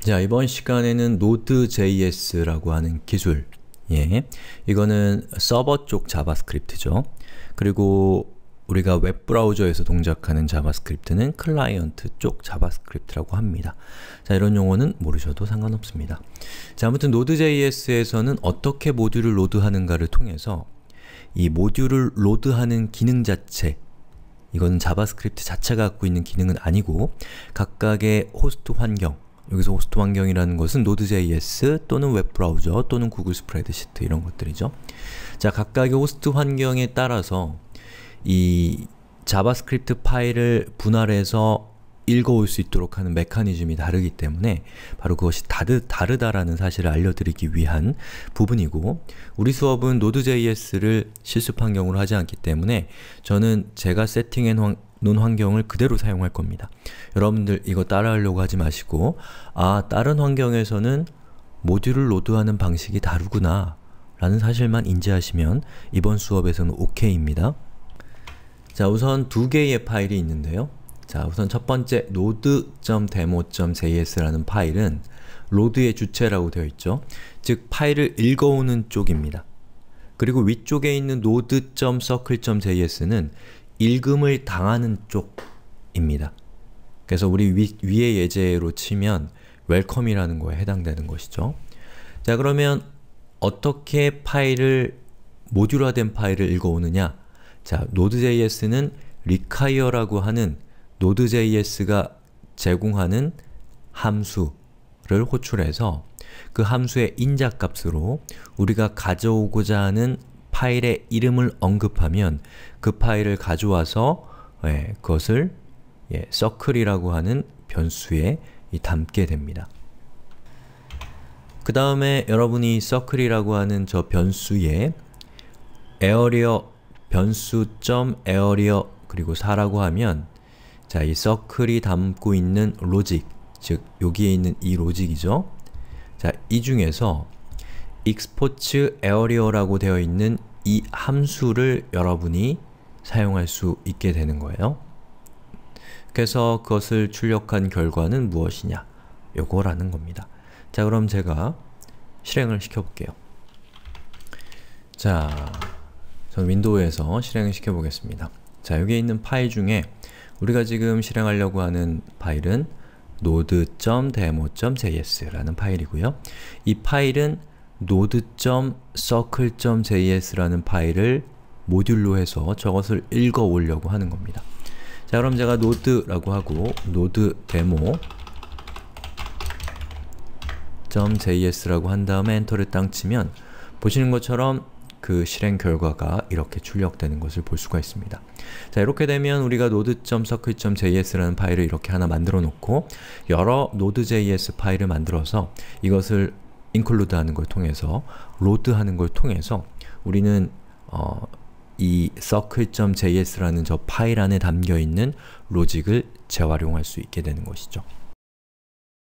자 이번 시간에는 Node.js라고 하는 기술 예, 이거는 서버 쪽 자바스크립트죠. 그리고 우리가 웹브라우저에서 동작하는 자바스크립트는 클라이언트 쪽 자바스크립트라고 합니다. 자, 이런 용어는 모르셔도 상관없습니다. 자, 아무튼 Node.js에서는 어떻게 모듈을 로드하는가를 통해서 이 모듈을 로드하는 기능 자체 이건 자바스크립트 자체가 갖고 있는 기능은 아니고 각각의 호스트 환경 여기서 호스트 환경이라는 것은 Node.js 또는 웹브라우저 또는 구글 스프레드시트 이런 것들이죠. 자, 각각의 호스트 환경에 따라서 이 자바스크립트 파일을 분할해서 읽어올 수 있도록 하는 메커니즘이 다르기 때문에 바로 그것이 다르, 다르다라는 사실을 알려드리기 위한 부분이고 우리 수업은 Node.js를 실습 환경으로 하지 않기 때문에 저는 제가 세팅한 논 환경을 그대로 사용할 겁니다. 여러분들 이거 따라하려고 하지 마시고 아, 다른 환경에서는 모듈을 로드하는 방식이 다르구나 라는 사실만 인지하시면 이번 수업에서는 OK입니다. 자, 우선 두 개의 파일이 있는데요. 자, 우선 첫 번째 node.demo.js라는 파일은 로드의 주체라고 되어 있죠. 즉, 파일을 읽어오는 쪽입니다. 그리고 위쪽에 있는 node.circle.js는 읽음을 당하는 쪽입니다. 그래서 우리 위, 위의 예제로 치면 웰컴이라는 거에 해당되는 것이죠. 자 그러면 어떻게 파일을 모듈화된 파일을 읽어오느냐 자 Node.js는 require라고 하는 Node.js가 제공하는 함수를 호출해서 그 함수의 인자값으로 우리가 가져오고자 하는 파일의 이름을 언급하면 그 파일을 가져와서 예, 그것을 예, circle이라고 하는 변수에 담게 됩니다. 그 다음에 여러분이 circle이라고 하는 저 변수에 area 변수.area 그리고 4라고 하면 자, 이 circle이 담고 있는 로직, 즉 여기에 있는 이 로직이죠. 자, 이 중에서 export area라고 되어 있는 이 함수를 여러분이 사용할 수 있게 되는 거예요. 그래서 그것을 출력한 결과는 무엇이냐? 요거라는 겁니다. 자 그럼 제가 실행을 시켜볼게요. 자, 전 윈도우에서 실행을 시켜보겠습니다. 자, 여기에 있는 파일 중에 우리가 지금 실행하려고 하는 파일은 node.demo.js라는 파일이고요. 이 파일은 node.circle.js라는 파일을 모듈로 해서 저것을 읽어 오려고 하는 겁니다. 자 그럼 제가 node라고 하고 node demo .js라고 한 다음에 엔터를 땅 치면 보시는 것처럼 그 실행 결과가 이렇게 출력되는 것을 볼 수가 있습니다. 자 이렇게 되면 우리가 node.circle.js라는 파일을 이렇게 하나 만들어 놓고 여러 node.js 파일을 만들어서 이것을 include 하는 걸 통해서 load 하는 걸 통해서 우리는 어, 이 circle.js라는 저 파일 안에 담겨있는 로직을 재활용할 수 있게 되는 것이죠.